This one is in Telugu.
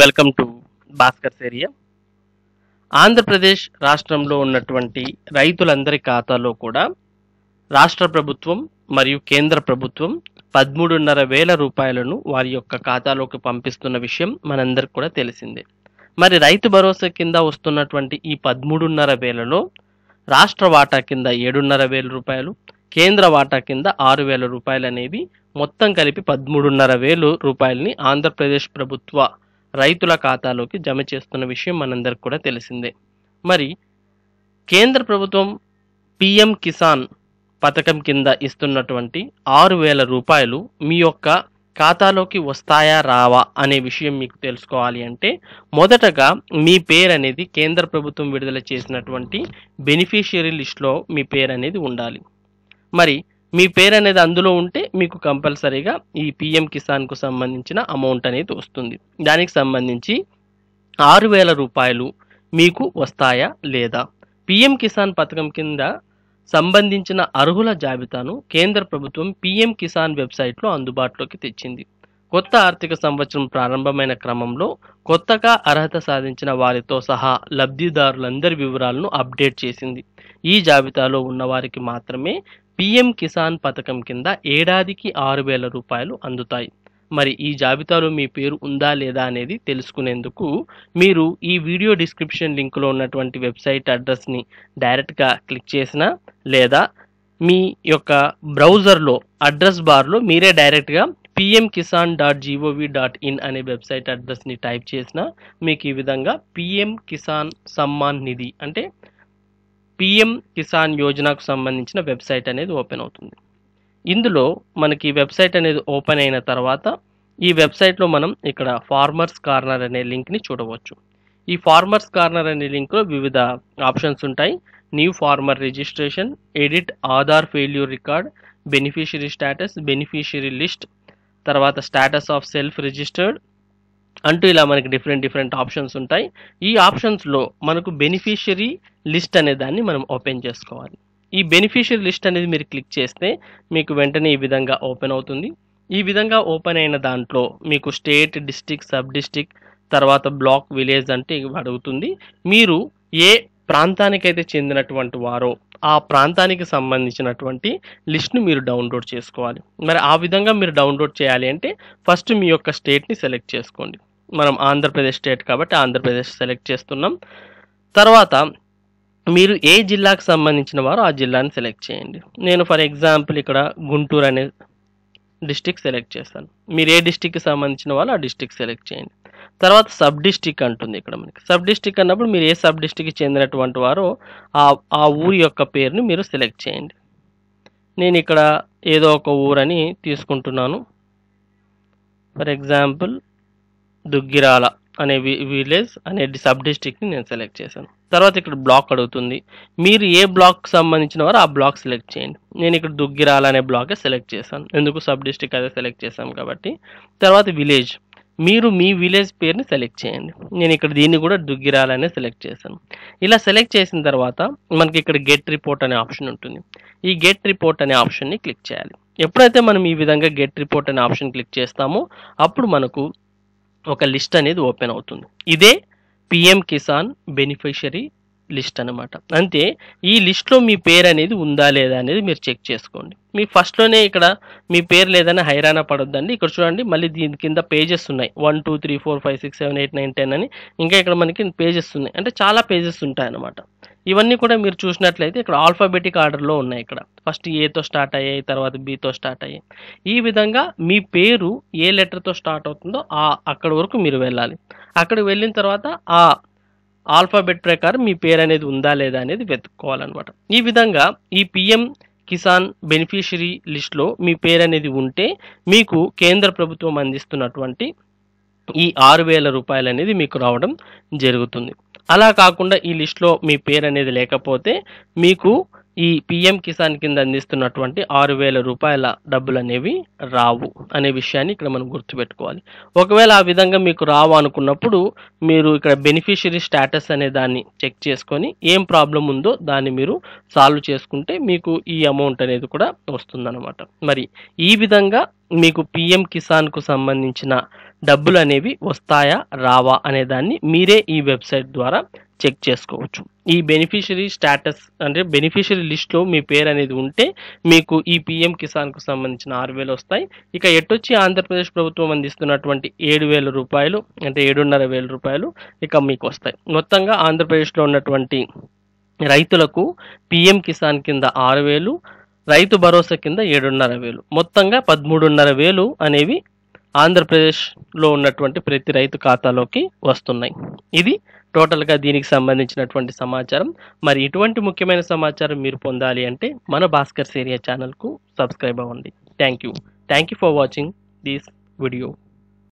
వెల్కమ్ టు భాస్కర్ సేరియా ఆంధ్రప్రదేశ్ రాష్ట్రంలో ఉన్నటువంటి రైతులందరి ఖాతాలో కూడా రాష్ట్ర ప్రభుత్వం మరియు కేంద్ర ప్రభుత్వం పదమూడున్నర వేల రూపాయలను వారి యొక్క ఖాతాలోకి పంపిస్తున్న విషయం మనందరికి కూడా తెలిసిందే మరి రైతు భరోసా కింద వస్తున్నటువంటి ఈ పదమూడున్నర వేలలో రాష్ట్ర వాటా కింద ఏడున్నర వేల రూపాయలు కేంద్ర వాటా కింద ఆరు వేల రూపాయలు అనేవి మొత్తం కలిపి పదమూడున్నర వేలు రూపాయలని ఆంధ్రప్రదేశ్ ప్రభుత్వ రైతుల ఖాతాలోకి జమ చేస్తున్న విషయం మనందరికి కూడా తెలిసిందే మరి కేంద్ర ప్రభుత్వం పిఎం కిసాన్ పథకం కింద ఇస్తున్నటువంటి ఆరు వేల రూపాయలు మీ యొక్క ఖాతాలోకి వస్తాయా రావా అనే విషయం మీకు తెలుసుకోవాలి అంటే మొదటగా మీ పేరు అనేది కేంద్ర ప్రభుత్వం విడుదల చేసినటువంటి బెనిఫిషియరీ లిస్ట్లో మీ పేరు అనేది ఉండాలి మరి మీ పేరు అనేది అందులో ఉంటే మీకు కంపల్సరీగా ఈ పిఎం కిసాన్కు సంబంధించిన అమౌంట్ అనేది వస్తుంది దానికి సంబంధించి ఆరు వేల రూపాయలు మీకు వస్తాయా లేదా పిఎం కిసాన్ పథకం కింద సంబంధించిన అర్హుల జాబితాను కేంద్ర ప్రభుత్వం పిఎం కిసాన్ వెబ్సైట్లో అందుబాటులోకి తెచ్చింది కొత్త ఆర్థిక సంవత్సరం ప్రారంభమైన క్రమంలో కొత్తగా అర్హత సాధించిన వారితో సహా లబ్ధిదారులందరి వివరాలను అప్డేట్ చేసింది ఈ జాబితాలో ఉన్నవారికి మాత్రమే పీఎం కిసాన్ పథకం కింద ఏడాదికి ఆరు వేల రూపాయలు అందుతాయి మరి ఈ జాబితాలో మీ పేరు ఉందా లేదా అనేది తెలుసుకునేందుకు మీరు ఈ వీడియో డిస్క్రిప్షన్ లింక్లో ఉన్నటువంటి వెబ్సైట్ అడ్రస్ని డైరెక్ట్గా క్లిక్ చేసినా లేదా మీ యొక్క బ్రౌజర్లో అడ్రస్ బార్లో మీరే డైరెక్ట్గా PM Kisan dot GOV dot in అనే వెబ్సైట్ అడ్రస్ని టైప్ చేసిన మీకు ఈ విధంగా పిఎం కిసాన్ సమ్మాన్ నిధి అంటే పిఎం కిసాన్ యోజనకు సంబంధించిన వెబ్సైట్ అనేది ఓపెన్ అవుతుంది ఇందులో మనకి వెబ్సైట్ అనేది ఓపెన్ అయిన తర్వాత ఈ వెబ్సైట్లో మనం ఇక్కడ ఫార్మర్స్ కార్నర్ అనే లింక్ని చూడవచ్చు ఈ ఫార్మర్స్ కార్నర్ అనే లింక్లో వివిధ ఆప్షన్స్ ఉంటాయి new farmer registration edit Aadhaar failure record beneficiary status beneficiary list తర్వాత స్టేటస్ ఆఫ్ సెల్ఫ్ రిజిస్టర్డ్ అంటూ ఇలా మనకి డిఫరెంట్ డిఫరెంట్ ఆప్షన్స్ ఉంటాయి ఈ ఆప్షన్స్లో మనకు బెనిఫిషియరీ లిస్ట్ అనే దాన్ని మనం ఓపెన్ చేసుకోవాలి ఈ బెనిఫిషియరీ లిస్ట్ అనేది మీరు క్లిక్ చేస్తే మీకు వెంటనే ఈ విధంగా ఓపెన్ అవుతుంది ఈ విధంగా ఓపెన్ అయిన దాంట్లో మీకు స్టేట్ డిస్టిక్ సబ్ డిస్టిక్ తర్వాత బ్లాక్ విలేజ్ అంటే అడుగుతుంది మీరు ఏ ప్రాంతానికైతే చెందినటువంటి వారో ఆ ప్రాంతానికి సంబంధించినటువంటి లిస్ట్ను మీరు డౌన్లోడ్ చేసుకోవాలి మరి ఆ విధంగా మీరు డౌన్లోడ్ చేయాలి అంటే ఫస్ట్ మీ యొక్క స్టేట్ని సెలెక్ట్ చేసుకోండి మనం ఆంధ్రప్రదేశ్ స్టేట్ కాబట్టి ఆంధ్రప్రదేశ్ సెలెక్ట్ చేస్తున్నాం తర్వాత మీరు ఏ జిల్లాకు సంబంధించిన వారు ఆ జిల్లాని సెలెక్ట్ చేయండి నేను ఫర్ ఎగ్జాంపుల్ ఇక్కడ గుంటూరు అనే డిస్టిక్ సెలెక్ట్ చేస్తాను మీరు ఏ డిస్టిక్కి సంబంధించిన వాళ్ళు ఆ డిస్టిక్ సెలెక్ట్ చేయండి తర్వాత సబ్ డిస్టిక్ అంటుంది ఇక్కడ మనకి సబ్ డిస్టిక్ అన్నప్పుడు మీరు ఏ సబ్ డిస్టిక్కి చెందినటువంటి వారో ఆ ఆ ఊరి యొక్క పేరుని మీరు సెలెక్ట్ చేయండి నేను ఇక్కడ ఏదో ఒక ఊరని తీసుకుంటున్నాను ఫర్ ఎగ్జాంపుల్ దుగ్గిరాల అనే విలేజ్ అనే సబ్ డిస్టిక్ని నేను సెలెక్ట్ చేశాను తర్వాత ఇక్కడ బ్లాక్ అడుగుతుంది మీరు ఏ బ్లాక్ సంబంధించిన వారు ఆ బ్లాక్ సెలెక్ట్ చేయండి నేను ఇక్కడ దుగ్గిరాల అనే బ్లాకే సెలెక్ట్ చేశాను ఎందుకు సబ్ డిస్టిక్ అదే సెలెక్ట్ చేశాను కాబట్టి తర్వాత విలేజ్ మీరు మీ విలేజ్ పేరుని సెలెక్ట్ చేయండి నేను ఇక్కడ దీన్ని కూడా దుగ్గిరాలనే సెలెక్ట్ చేశాను ఇలా సెలెక్ట్ చేసిన తర్వాత మనకి ఇక్కడ గెట్ రిపోర్ట్ అనే ఆప్షన్ ఉంటుంది ఈ గెట్ రిపోర్ట్ అనే ఆప్షన్ని క్లిక్ చేయాలి ఎప్పుడైతే మనం ఈ విధంగా గెట్ రిపోర్ట్ అనే ఆప్షన్ క్లిక్ చేస్తామో అప్పుడు మనకు ఒక లిస్ట్ అనేది ఓపెన్ అవుతుంది ఇదే పిఎం కిసాన్ బెనిఫిషరీ లిస్ట్ అనమాట అంతే ఈ లిస్ట్లో మీ పేరు అనేది ఉందా లేదా అనేది మీరు చెక్ చేసుకోండి మీ ఫస్ట్లోనే ఇక్కడ మీ పేరు లేదని హైరాణ పడొద్దండి ఇక్కడ చూడండి మళ్ళీ దీని కింద పేజెస్ ఉన్నాయి one two three four five six seven eight nine ten అని ఇంకా ఇక్కడ మనకి పేజెస్ ఉన్నాయి అంటే చాలా పేజెస్ ఉంటాయి అనమాట ఇవన్నీ కూడా మీరు చూసినట్లయితే ఇక్కడ ఆల్ఫాబెటిక్ ఆర్డర్లో ఉన్నాయి ఇక్కడ ఫస్ట్ ఏతో స్టార్ట్ అయ్యాయి తర్వాత బీతో స్టార్ట్ అయ్యాయి ఈ విధంగా మీ పేరు ఏ లెటర్తో స్టార్ట్ అవుతుందో ఆ అక్కడ వరకు మీరు వెళ్ళాలి అక్కడికి వెళ్ళిన తర్వాత ఆ ఆల్ఫాబెట్ ప్రకారం మీ పేరు అనేది ఉందా లేదా అనేది వెతుక్కోవాలన్నమాట ఈ విధంగా ఈ పిఎం కిసాన్ బెనిఫిషరీ లిస్ట్లో మీ పేరు అనేది ఉంటే మీకు కేంద్ర ప్రభుత్వం అందిస్తున్నటువంటి ఈ ఆరు వేల రూపాయలు అనేది మీకు రావడం జరుగుతుంది అలా కాకుండా ఈ లిస్ట్లో మీ పేరు అనేది లేకపోతే మీకు ఈ పిఎం కిసాన్ కింద అందిస్తున్నటువంటి ఆరు వేల రూపాయల డబ్బులు అనేవి రావు అనే విషయాన్ని ఇక్కడ మనం గుర్తుపెట్టుకోవాలి ఒకవేళ ఆ విధంగా మీకు రావు అనుకున్నప్పుడు మీరు ఇక్కడ బెనిఫిషియరీ స్టేటస్ అనే దాన్ని చెక్ చేసుకొని ఏం ప్రాబ్లం ఉందో దాన్ని మీరు సాల్వ్ చేసుకుంటే మీకు ఈ అమౌంట్ అనేది కూడా వస్తుందన్నమాట మరి ఈ విధంగా మీకు పిఎం కిసాన్కు సంబంధించిన డబ్బులు అనేవి వస్తాయా రావా అనే దాన్ని మీరే ఈ వెబ్సైట్ ద్వారా చెక్ చేసుకోవచ్చు ఈ బెనిఫిషరీ స్టేటస్ అంటే బెనిఫిషరీ లిస్ట్లో మీ పేరు అనేది ఉంటే మీకు ఈ పిఎం కిసాన్కు సంబంధించిన ఆరు వేలు వస్తాయి ఇక ఎట్టొచ్చి ఆంధ్రప్రదేశ్ ప్రభుత్వం అందిస్తున్నటువంటి ఏడు వేల రూపాయలు అంటే ఏడున్నర వేల రూపాయలు ఇక మీకు వస్తాయి మొత్తంగా ఆంధ్రప్రదేశ్లో ఉన్నటువంటి రైతులకు పిఎం కిసాన్ కింద ఆరు వేలు రైతు భరోసా కింద ఏడున్నర వేలు మొత్తంగా పదమూడున్నర వేలు అనేవి ఆంధ్రప్రదేశ్లో ఉన్నటువంటి ప్రతి రైతు ఖాతాలోకి వస్తున్నాయి ఇది టోటల్గా దీనికి సంబంధించినటువంటి సమాచారం మరి ఇటువంటి ముఖ్యమైన సమాచారం మీరు పొందాలి అంటే మన భాస్కర్ సేరియా ఛానల్కు సబ్స్క్రైబ్ అవ్వండి thank you thank you for watching this video